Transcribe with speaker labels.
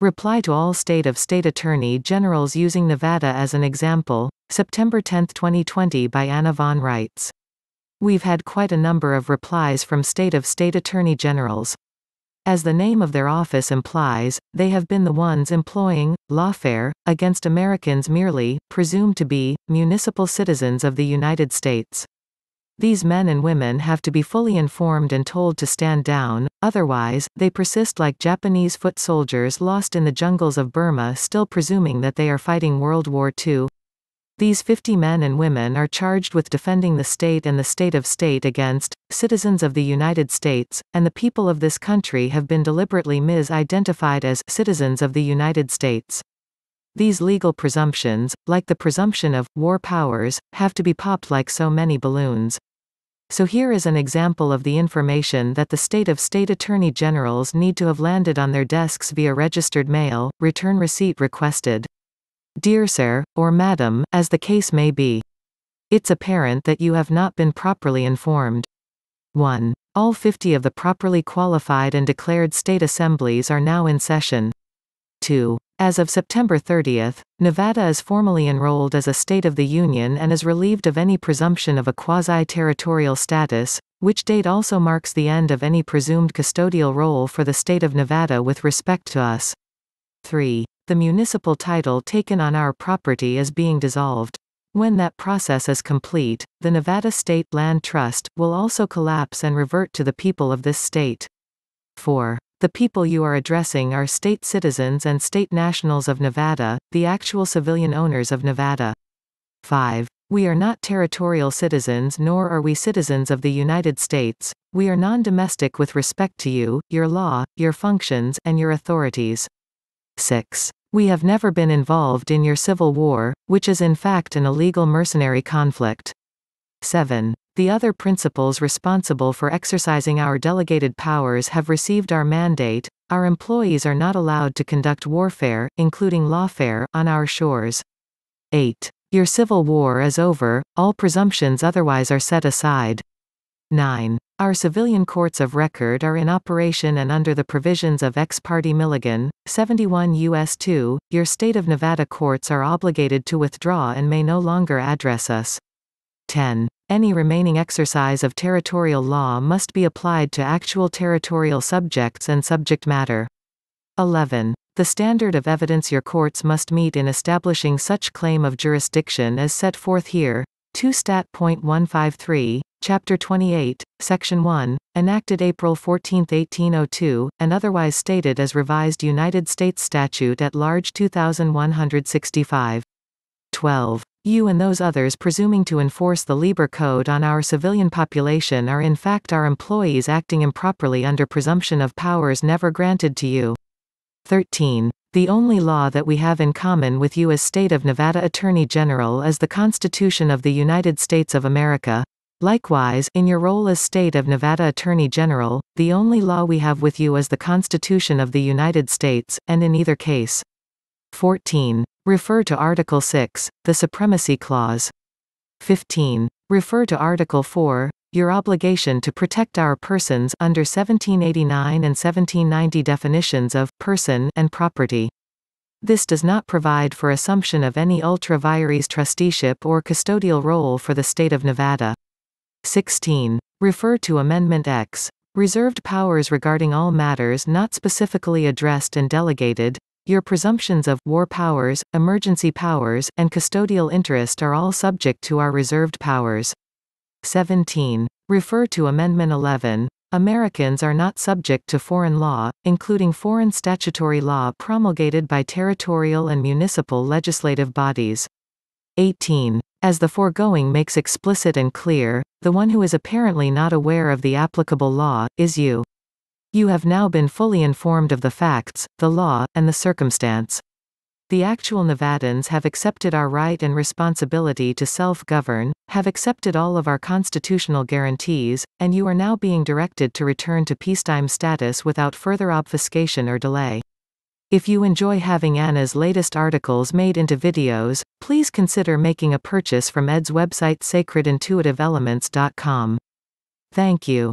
Speaker 1: Reply to all state of state attorney generals using Nevada as an example, September 10, 2020 by Anna Von writes: We've had quite a number of replies from state of state attorney generals. As the name of their office implies, they have been the ones employing lawfare against Americans merely presumed to be municipal citizens of the United States. These men and women have to be fully informed and told to stand down, otherwise, they persist like Japanese foot soldiers lost in the jungles of Burma still presuming that they are fighting World War II. These 50 men and women are charged with defending the state and the state of state against citizens of the United States, and the people of this country have been deliberately misidentified as citizens of the United States. These legal presumptions, like the presumption of war powers, have to be popped like so many balloons. So here is an example of the information that the state of state attorney generals need to have landed on their desks via registered mail, return receipt requested. Dear sir, or madam, as the case may be. It's apparent that you have not been properly informed. 1. All 50 of the properly qualified and declared state assemblies are now in session. 1992. As of September 30, Nevada is formally enrolled as a state of the Union and is relieved of any presumption of a quasi-territorial status, which date also marks the end of any presumed custodial role for the state of Nevada with respect to us. 3. The municipal title taken on our property is being dissolved. When that process is complete, the Nevada State Land Trust will also collapse and revert to the people of this state. 4. The people you are addressing are state citizens and state nationals of Nevada, the actual civilian owners of Nevada. 5. We are not territorial citizens nor are we citizens of the United States, we are non-domestic with respect to you, your law, your functions, and your authorities. 6. We have never been involved in your civil war, which is in fact an illegal mercenary conflict. 7. The other principals responsible for exercising our delegated powers have received our mandate, our employees are not allowed to conduct warfare, including lawfare, on our shores. 8. Your civil war is over, all presumptions otherwise are set aside. 9. Our civilian courts of record are in operation and under the provisions of ex parte Milligan, 71 U.S. 2, your state of Nevada courts are obligated to withdraw and may no longer address us. 10. Any remaining exercise of territorial law must be applied to actual territorial subjects and subject matter. 11. The standard of evidence your courts must meet in establishing such claim of jurisdiction as set forth here. 2 Stat. 153, Chapter 28, Section 1, enacted April 14, 1802, and otherwise stated as revised United States Statute at Large 2165. 12. You and those others presuming to enforce the Lieber Code on our civilian population are in fact our employees acting improperly under presumption of powers never granted to you. 13. The only law that we have in common with you as State of Nevada Attorney General is the Constitution of the United States of America. Likewise, in your role as State of Nevada Attorney General, the only law we have with you is the Constitution of the United States, and in either case. 14. Refer to Article 6, the Supremacy Clause. 15. Refer to Article 4, your obligation to protect our persons under 1789 and 1790 definitions of person and property. This does not provide for assumption of any ultra vires trusteeship or custodial role for the state of Nevada. 16. Refer to Amendment X, reserved powers regarding all matters not specifically addressed and delegated, your presumptions of war powers, emergency powers, and custodial interest are all subject to our reserved powers. 17. Refer to Amendment 11. Americans are not subject to foreign law, including foreign statutory law promulgated by territorial and municipal legislative bodies. 18. As the foregoing makes explicit and clear, the one who is apparently not aware of the applicable law, is you. You have now been fully informed of the facts, the law, and the circumstance. The actual Nevadans have accepted our right and responsibility to self-govern, have accepted all of our constitutional guarantees, and you are now being directed to return to peacetime status without further obfuscation or delay. If you enjoy having Anna's latest articles made into videos, please consider making a purchase from Ed's website sacredintuitiveelements.com. Thank you.